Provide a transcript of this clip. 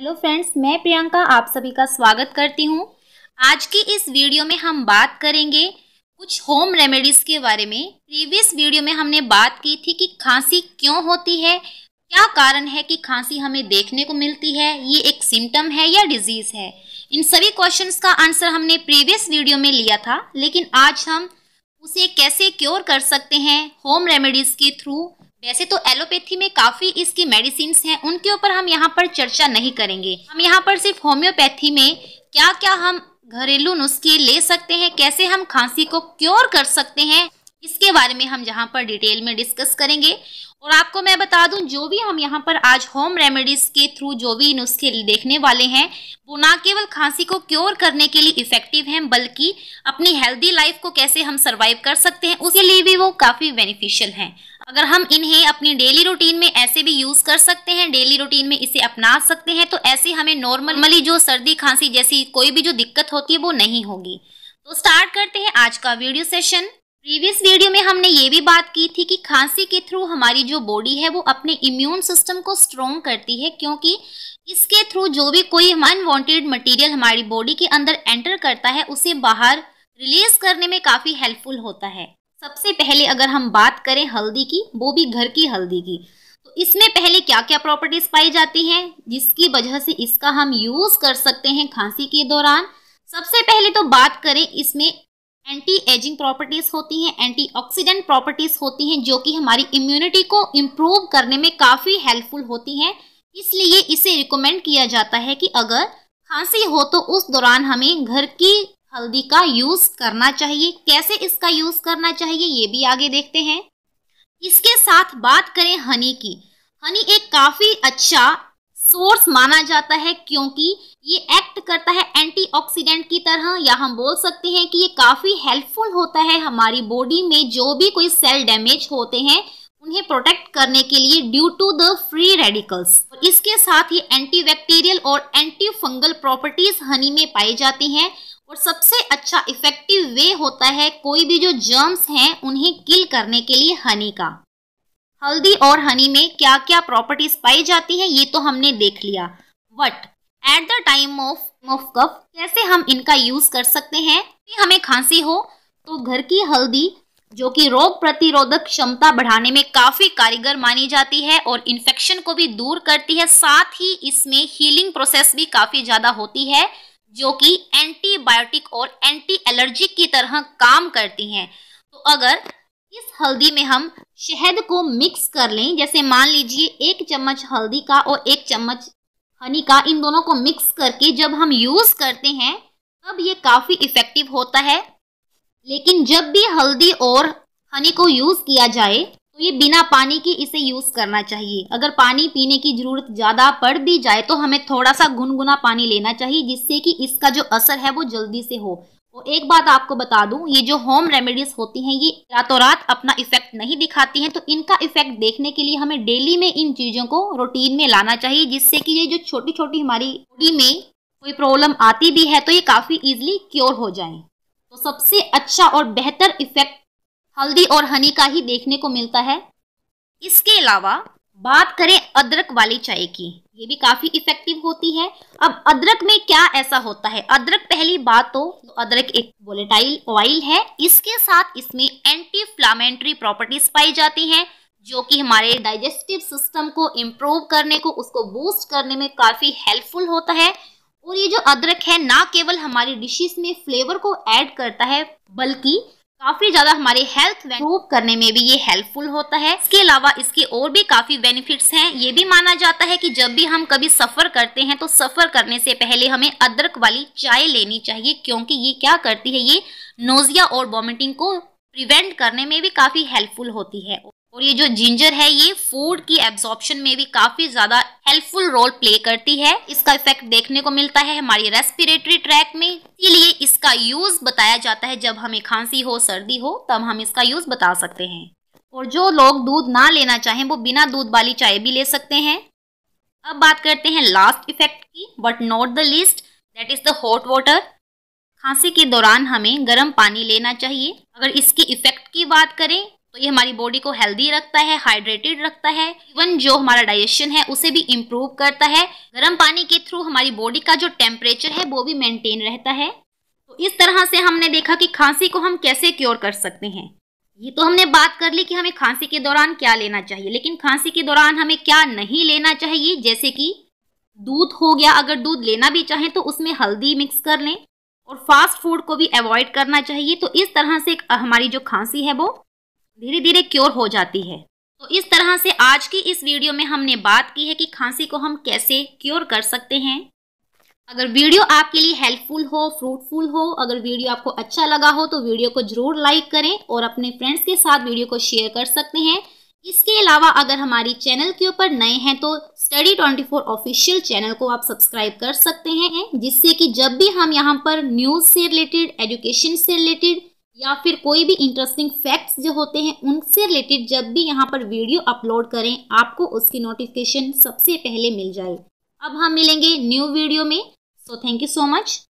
hello friends मैं प्रियंका आप सभी का स्वागत करती हूँ आज की इस वीडियो में हम बात करेंगे कुछ होम रेमेडीज़ के बारे में प्रीवियस वीडियो में हमने बात की थी कि खांसी क्यों होती है क्या कारण है कि खांसी हमें देखने को मिलती है ये एक सिम्टम है या डिजीज़ है इन सभी क्वेश्चंस का आंसर हमने प्रीवियस वीडियो में लिया था लेकिन आज हम उसे कैसे क्योर कर सकते हैं होम रेमेडीज़ के थ्रू वैसे तो एलोपैथी में काफ़ी इसकी मेडिसिन हैं उनके ऊपर हम यहाँ पर चर्चा नहीं करेंगे हम यहाँ पर सिर्फ होम्योपैथी में क्या क्या हम घरेलू नुस्खे ले सकते हैं कैसे हम खांसी को क्योर कर सकते हैं इसके बारे में हम यहाँ पर डिटेल में डिस्कस करेंगे और आपको मैं बता दूं जो भी हम यहाँ पर आज होम रेमेडीज़ के थ्रू जो भी नुस्खे देखने वाले हैं वो ना केवल खांसी को क्योर करने के लिए इफ़ेक्टिव हैं बल्कि अपनी हेल्दी लाइफ को कैसे हम सर्वाइव कर सकते हैं उसके लिए भी वो काफ़ी बेनिफिशियल हैं अगर हम इन्हें अपनी डेली रूटीन में ऐसे भी यूज़ कर सकते हैं डेली रूटीन में इसे अपना सकते हैं तो ऐसे हमें नॉर्मली जो सर्दी खांसी जैसी कोई भी जो दिक्कत होती है वो नहीं होगी तो स्टार्ट करते हैं आज का वीडियो सेशन प्रीवियस वीडियो में हमने ये भी बात की थी कि खांसी के थ्रू हमारी जो बॉडी है वो अपने इम्यून सिस्टम को स्ट्रोंग करती है क्योंकि इसके थ्रू जो भी कोई अनवांटेड मटेरियल हमारी बॉडी के अंदर एंटर करता है उसे बाहर रिलीज करने में काफ़ी हेल्पफुल होता है सबसे पहले अगर हम बात करें हल्दी की वो भी घर की हल्दी की तो इसमें पहले क्या क्या प्रॉपर्टीज पाई जाती हैं जिसकी वजह से इसका हम यूज कर सकते हैं खांसी के दौरान सबसे पहले तो बात करें इसमें एंटी एजिंग प्रॉपर्टीज होती हैं एंटीऑक्सीडेंट प्रॉपर्टीज होती हैं जो कि हमारी इम्यूनिटी को इम्प्रूव करने में काफ़ी हेल्पफुल होती हैं इसलिए इसे रिकमेंड किया जाता है कि अगर खांसी हो तो उस दौरान हमें घर की हल्दी का यूज़ करना चाहिए कैसे इसका यूज़ करना चाहिए ये भी आगे देखते हैं इसके साथ बात करें हनी की हनी एक काफ़ी अच्छा सोर्स माना जाता है क्योंकि ये एक्ट करता है एंटीऑक्सीडेंट की तरह या हम बोल सकते हैं कि ये काफ़ी हेल्पफुल होता है हमारी बॉडी में जो भी कोई सेल डैमेज होते हैं उन्हें प्रोटेक्ट करने के लिए due to the free radicals इसके साथ ये एंटीबैक्टीरियल और एंटी फंगल प्रॉपर्टीज हनी में पाई जाती हैं और सबसे अच्छा इफेक्टिव वे होता है कोई भी जो जर्म्स हैं उन्हें किल करने के लिए हनी का हल्दी और हनी में क्या क्या प्रॉपर्टीज पाई जाती है ये तो हमने देख लिया but at the time of of cough कैसे हम इनका यूज कर सकते हैं कि हमें खांसी हो तो घर की हल्दी जो कि रोग प्रतिरोधक क्षमता बढ़ाने में काफी कारीगर मानी जाती है और इन्फेक्शन को भी दूर करती है साथ ही इसमें हीलिंग प्रोसेस भी काफी ज्यादा होती है जो कि एंटीबायोटिक और एंटी एलर्जिक की तरह काम करती हैं तो अगर इस हल्दी में हम शहद को मिक्स कर लें जैसे मान लीजिए एक चम्मच हल्दी का और एक चम्मच हनी का इन दोनों को मिक्स करके जब हम यूज़ करते हैं तब ये काफ़ी इफ़ेक्टिव होता है लेकिन जब भी हल्दी और हनी को यूज़ किया जाए तो ये बिना पानी के इसे यूज़ करना चाहिए अगर पानी पीने की ज़रूरत ज़्यादा पड़ भी जाए तो हमें थोड़ा सा गुनगुना पानी लेना चाहिए जिससे कि इसका जो असर है वो जल्दी से हो और एक बात आपको बता दूं ये जो होम रेमेडीज होती हैं ये रातों रात अपना इफेक्ट नहीं दिखाती हैं तो इनका इफेक्ट देखने के लिए हमें डेली में इन चीज़ों को रूटीन में लाना चाहिए जिससे कि ये जो छोटी छोटी हमारी बॉडी में कोई प्रॉब्लम आती भी है तो ये काफ़ी इजिली क्योर हो जाए तो सबसे अच्छा और बेहतर इफेक्ट हल्दी और हनी का ही देखने को मिलता है इसके अलावा बात करें अदरक वाली चाय की ये भी काफ़ी इफेक्टिव होती है अब अदरक में क्या ऐसा होता है अदरक पहली बात तो अदरक एक वोलेटाइल ऑयल है इसके साथ इसमें एंटी फ्लामेंट्री प्रॉपर्टीज पाई जाती हैं जो कि हमारे डाइजेस्टिव सिस्टम को इम्प्रूव करने को उसको बूस्ट करने में काफ़ी हेल्पफुल होता है और ये जो अदरक है ना केवल हमारी डिशेस में फ्लेवर को ऐड करता है बल्कि काफी ज्यादा हमारे हेल्थ इम्प्रूव करने में भी ये हेल्पफुल होता है इसके अलावा इसके और भी काफी बेनिफिट्स हैं ये भी माना जाता है कि जब भी हम कभी सफर करते हैं तो सफर करने से पहले हमें अदरक वाली चाय लेनी चाहिए क्योंकि ये क्या करती है ये नोजिया और वॉमिटिंग को प्रिवेंट करने में भी काफी हेल्पफुल होती है और ये जो जिंजर है ये फूड की एब्जॉर्बन में भी काफी ज्यादा हेल्पफुल रोल प्ले करती है इसका इफेक्ट देखने को मिलता है हमारी रेस्पिरेटरी ट्रैक में इसीलिए इसका यूज बताया जाता है जब हमें खांसी हो सर्दी हो तब हम इसका यूज बता सकते हैं और जो लोग दूध ना लेना चाहें वो बिना दूध वाली चाय भी ले सकते हैं अब बात करते हैं लास्ट इफेक्ट की but not the least that is the hot water खांसी के दौरान हमें गर्म पानी लेना चाहिए अगर इसके इफेक्ट की बात करें तो ये हमारी बॉडी को हेल्दी रखता है हाइड्रेटेड रखता है इवन जो हमारा डाइजेशन है उसे भी इम्प्रूव करता है गर्म पानी के थ्रू हमारी बॉडी का जो टेम्परेचर है वो भी मेनटेन रहता है तो इस तरह से हमने देखा कि खांसी को हम कैसे क्योर कर सकते हैं ये तो हमने बात कर ली कि हमें खांसी के दौरान क्या लेना चाहिए लेकिन खांसी के दौरान हमें क्या नहीं लेना चाहिए जैसे कि दूध हो गया अगर दूध लेना भी चाहें तो उसमें हल्दी मिक्स कर लें और फास्ट फूड को भी अवॉइड करना चाहिए तो इस तरह से हमारी जो खांसी है वो धीरे धीरे क्योर हो जाती है तो इस तरह से आज की इस वीडियो में हमने बात की है कि खांसी को हम कैसे क्योर कर सकते हैं अगर वीडियो आपके लिए हेल्पफुल हो फ्रूटफुल हो अगर वीडियो आपको अच्छा लगा हो तो वीडियो को जरूर लाइक करें और अपने फ्रेंड्स के साथ वीडियो को शेयर कर सकते हैं इसके अलावा अगर हमारी चैनल के ऊपर नए हैं तो स्टडी 24 ऑफिशियल चैनल को आप सब्सक्राइब कर सकते हैं जिससे कि जब भी हम यहाँ पर न्यूज़ से रिलेटेड एजुकेशन से रिलेटेड या फिर कोई भी इंटरेस्टिंग फैक्ट्स जो होते हैं उनसे रिलेटेड जब भी यहाँ पर वीडियो अपलोड करें आपको उसकी नोटिफिकेशन सबसे पहले मिल जाए अब हम मिलेंगे न्यू वीडियो में so thank you so much